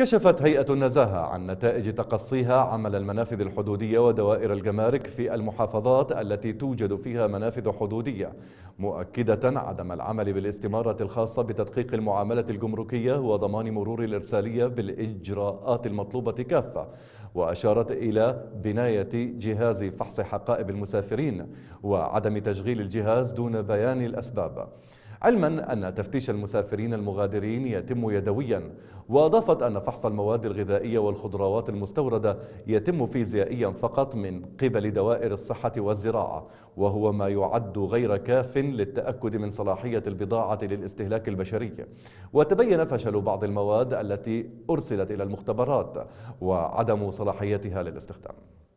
كشفت هيئة النزاهة عن نتائج تقصيها عمل المنافذ الحدودية ودوائر الجمارك في المحافظات التي توجد فيها منافذ حدودية مؤكدة عدم العمل بالاستمارة الخاصة بتدقيق المعاملة الجمركية وضمان مرور الإرسالية بالإجراءات المطلوبة كافة وأشارت إلى بناية جهاز فحص حقائب المسافرين وعدم تشغيل الجهاز دون بيان الأسباب علما أن تفتيش المسافرين المغادرين يتم يدويا وأضافت أن فحص المواد الغذائية والخضروات المستوردة يتم فيزيائيا فقط من قبل دوائر الصحة والزراعة وهو ما يعد غير كاف للتأكد من صلاحية البضاعة للاستهلاك البشري وتبين فشل بعض المواد التي أرسلت إلى المختبرات وعدم صلاحيتها للاستخدام